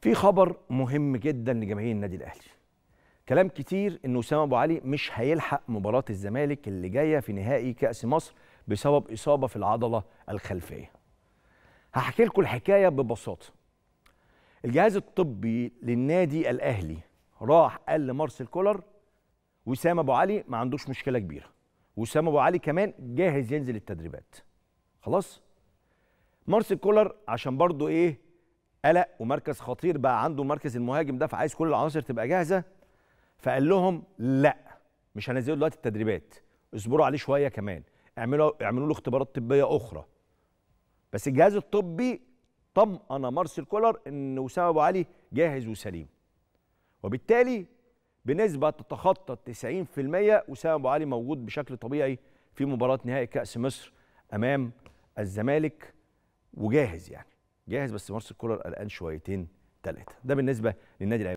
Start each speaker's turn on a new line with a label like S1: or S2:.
S1: في خبر مهم جدا لجماهير النادي الاهلي كلام كتير ان اسامه ابو علي مش هيلحق مباراه الزمالك اللي جايه في نهائي كاس مصر بسبب اصابه في العضله الخلفيه هحكي لكم الحكايه ببساطه الجهاز الطبي للنادي الاهلي راح قال لمارسيل كولر وسام ابو علي ما عندوش مشكله كبيره وسام ابو علي كمان جاهز ينزل التدريبات خلاص مارسيل كولر عشان برضه ايه قلق ومركز خطير بقى عنده مركز المهاجم ده فعايز كل العناصر تبقى جاهزه فقال لهم لا مش هنزله دلوقتي التدريبات اصبروا عليه شويه كمان اعملوا اعملوا له اختبارات طبيه اخرى بس الجهاز الطبي طمأن مارسيل كولر ان وسام ابو علي جاهز وسليم وبالتالي بنسبه تتخطى 90% وسام ابو علي موجود بشكل طبيعي في مباراه نهائي كاس مصر امام الزمالك وجاهز يعني جاهز بس مارسيل كولر قلقان شويتين
S2: ثلاثه ده بالنسبه للنادي الاهلي